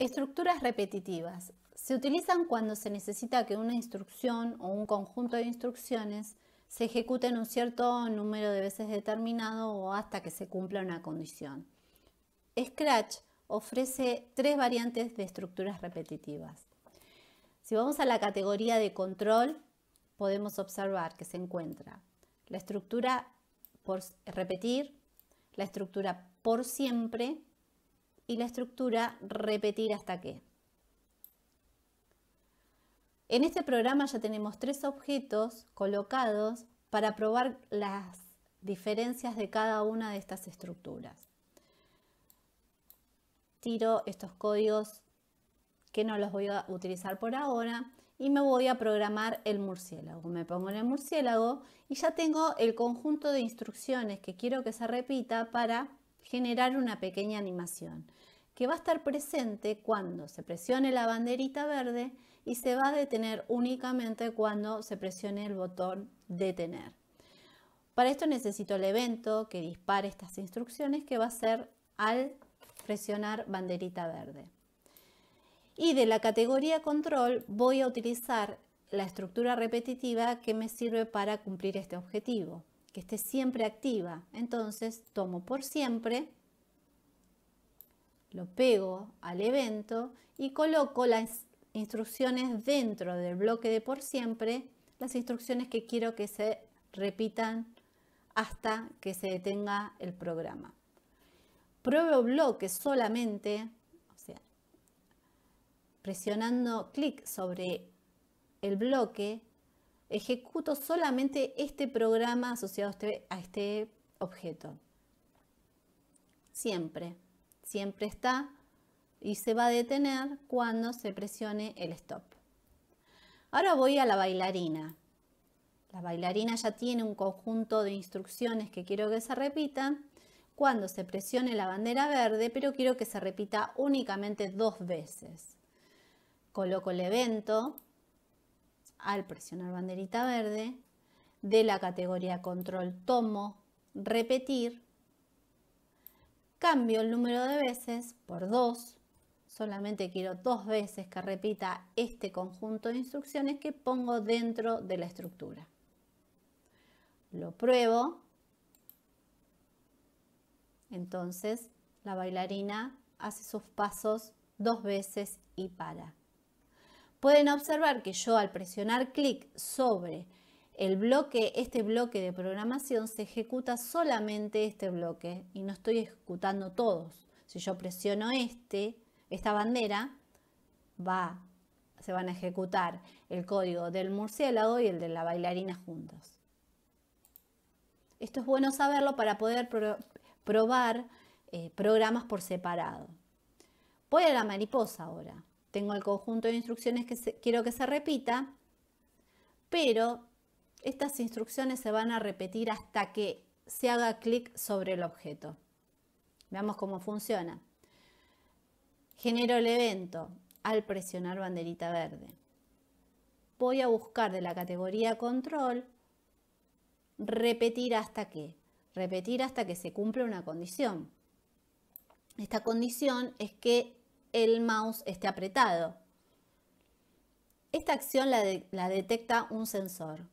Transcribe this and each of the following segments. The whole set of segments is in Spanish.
Estructuras repetitivas. Se utilizan cuando se necesita que una instrucción o un conjunto de instrucciones se en un cierto número de veces determinado o hasta que se cumpla una condición. Scratch ofrece tres variantes de estructuras repetitivas. Si vamos a la categoría de control, podemos observar que se encuentra la estructura por repetir, la estructura por siempre y la estructura repetir hasta que. En este programa ya tenemos tres objetos colocados para probar las diferencias de cada una de estas estructuras. Tiro estos códigos que no los voy a utilizar por ahora y me voy a programar el murciélago. Me pongo en el murciélago y ya tengo el conjunto de instrucciones que quiero que se repita para generar una pequeña animación que va a estar presente cuando se presione la banderita verde y se va a detener únicamente cuando se presione el botón detener. Para esto necesito el evento que dispare estas instrucciones que va a ser al presionar banderita verde. Y de la categoría control voy a utilizar la estructura repetitiva que me sirve para cumplir este objetivo, que esté siempre activa. Entonces tomo por siempre lo pego al evento y coloco las instrucciones dentro del bloque de por siempre, las instrucciones que quiero que se repitan hasta que se detenga el programa. Pruebo bloque solamente, o sea, presionando clic sobre el bloque, ejecuto solamente este programa asociado a este, este objeto. Siempre siempre está y se va a detener cuando se presione el stop. Ahora voy a la bailarina. La bailarina ya tiene un conjunto de instrucciones que quiero que se repita cuando se presione la bandera verde, pero quiero que se repita únicamente dos veces. Coloco el evento al presionar banderita verde, de la categoría control tomo, repetir Cambio el número de veces por dos Solamente quiero dos veces que repita este conjunto de instrucciones que pongo dentro de la estructura. Lo pruebo. Entonces la bailarina hace sus pasos dos veces y para. Pueden observar que yo al presionar clic sobre el bloque, este bloque de programación se ejecuta solamente este bloque y no estoy ejecutando todos. Si yo presiono este, esta bandera, va, se van a ejecutar el código del murciélago y el de la bailarina juntos. Esto es bueno saberlo para poder probar eh, programas por separado. Voy a la mariposa ahora. Tengo el conjunto de instrucciones que quiero que se repita, pero estas instrucciones se van a repetir hasta que se haga clic sobre el objeto. Veamos cómo funciona. Genero el evento al presionar banderita verde. Voy a buscar de la categoría control repetir hasta que. Repetir hasta que se cumple una condición. Esta condición es que el mouse esté apretado. Esta acción la detecta un sensor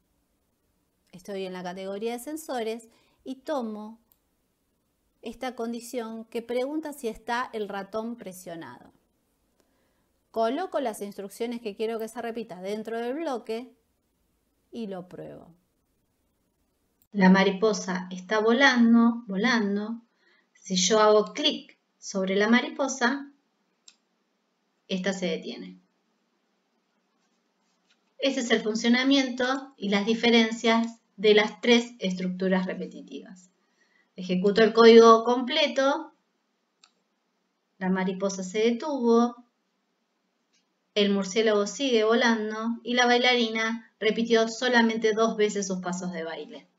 estoy en la categoría de sensores y tomo esta condición que pregunta si está el ratón presionado. Coloco las instrucciones que quiero que se repita dentro del bloque y lo pruebo. La mariposa está volando, volando. Si yo hago clic sobre la mariposa, esta se detiene. Ese es el funcionamiento y las diferencias de las tres estructuras repetitivas. Ejecuto el código completo, la mariposa se detuvo, el murciélago sigue volando y la bailarina repitió solamente dos veces sus pasos de baile.